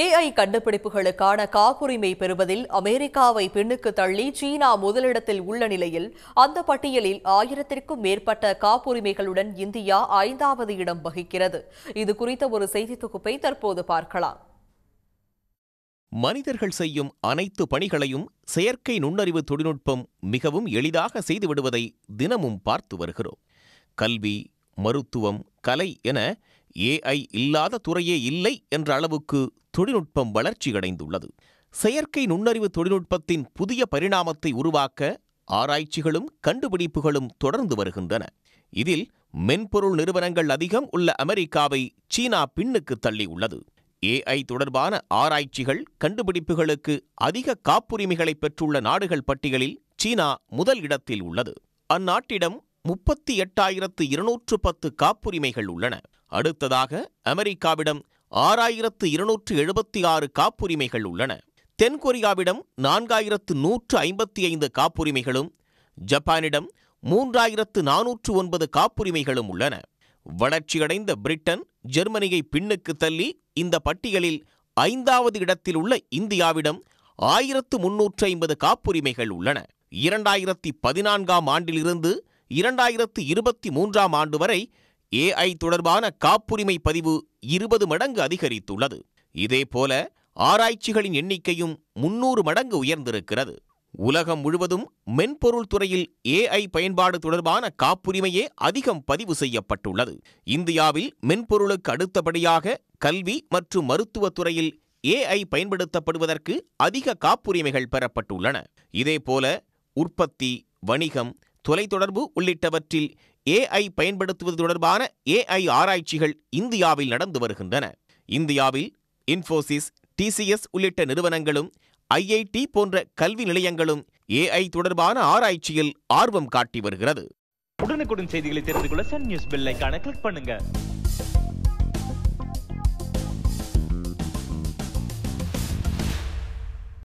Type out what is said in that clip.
AI கண்டுபிடிப்புகளுக்கான காப்புரிமை பெறுவதில் அமெரிக்காவை பின்னுக்கு தள்ளி சீனா முதலிடத்தில் உள்ள நிலையில் அந்த பட்டியலில் ஆயிரத்திற்கும் மேற்பட்ட காப்புரிமைகளுடன் இந்தியா ஐந்தாவது இடம் வகிக்கிறது இது குறித்த ஒரு செய்தி தொகுப்பை தற்போது பார்க்கலாம் மனிதர்கள் செய்யும் அனைத்து பணிகளையும் செயற்கை நுண்ணறிவு தொழில்நுட்பம் மிகவும் எளிதாக செய்துவிடுவதை தினமும் பார்த்து வருகிறோம் கல்வி மருத்துவம் கலை என ஏஐ இல்லாத துறையே இல்லை என்ற அளவுக்கு தொழில்நுட்பம் வளர்ச்சியடைந்துள்ளது செயற்கை நுண்ணறிவு தொழில்நுட்பத்தின் புதிய பரிணாமத்தை உருவாக்க ஆராய்ச்சிகளும் கண்டுபிடிப்புகளும் தொடர்ந்து வருகின்றன இதில் மென்பொருள் நிறுவனங்கள் அதிகம் உள்ள அமெரிக்காவை சீனா பின்னுக்கு தள்ளியுள்ளது ஏஐ தொடர்பான ஆராய்ச்சிகள் கண்டுபிடிப்புகளுக்கு அதிக காப்புரிமைகளை பெற்றுள்ள நாடுகள் பட்டியலில் சீனா முதல் இடத்தில் உள்ளது அந்நாட்டிடம் முப்பத்தி எட்டாயிரத்து இருநூற்று பத்து காப்புரிமைகள் உள்ளன அடுத்ததாக அமெரிக்காவிடம் ஆறாயிரத்து இருநூற்று எழுபத்தி ஆறு காப்புரிமைகள் உள்ளன தென்கொரியாவிடம் நான்காயிரத்து நூற்று ஐம்பத்தி ஐந்து காப்புரிமைகளும் ஜப்பானிடம் மூன்றாயிரத்து நானூற்று ஒன்பது காப்புரிமைகளும் உள்ளன வளர்ச்சியடைந்த பிரிட்டன் ஜெர்மனியை பின்னுக்கு தள்ளி இந்த பட்டியலில் ஐந்தாவது இடத்தில் உள்ள இந்தியாவிடம் ஆயிரத்து முன்னூற்று ஐம்பது காப்புரிமைகள் உள்ளன இரண்டாயிரத்தி பதினான்காம் ஆண்டிலிருந்து இரண்டாயிரத்து இருபத்தி மூன்றாம் ஆண்டு வரை ஏஐ தொடர்பான காப்புரிமை பதிவு இருபது மடங்கு அதிகரித்துள்ளது இதேபோல ஆராய்ச்சிகளின் எண்ணிக்கையும் முன்னூறு மடங்கு உயர்ந்திருக்கிறது உலகம் முழுவதும் மென்பொருள் துறையில் ஏஐ பயன்பாடு தொடர்பான காப்புரிமையே அதிகம் பதிவு செய்யப்பட்டுள்ளது இந்தியாவில் மென்பொருளுக்கு அடுத்தபடியாக கல்வி மற்றும் மருத்துவத் துறையில் ஏஐ பயன்படுத்தப்படுவதற்கு அதிக காப்புரிமைகள் பெறப்பட்டுள்ளன இதேபோல உற்பத்தி வணிகம் தொலைத்தொடர்பு உள்ளிட்டவற்றில் ஏஐ பயன்படுத்துவது தொடர்பான ஏஐ ஆராய்ச்சிகள் இந்தியாவில் நடந்து வருகின்றன இந்தியாவில் இன்ஃபோசிஸ் டிசிஎஸ் உள்ளிட்ட நிறுவனங்களும் ஐஐடி போன்ற கல்வி நிலையங்களும் ஏஐ தொடர்பான ஆராய்ச்சியில் ஆர்வம் காட்டி வருகிறது உடனுக்குடன் செய்திகளை தெரிந்து கொள்ள சன் நியூஸ் பில்லைக்கான கிளிக் பண்ணுங்க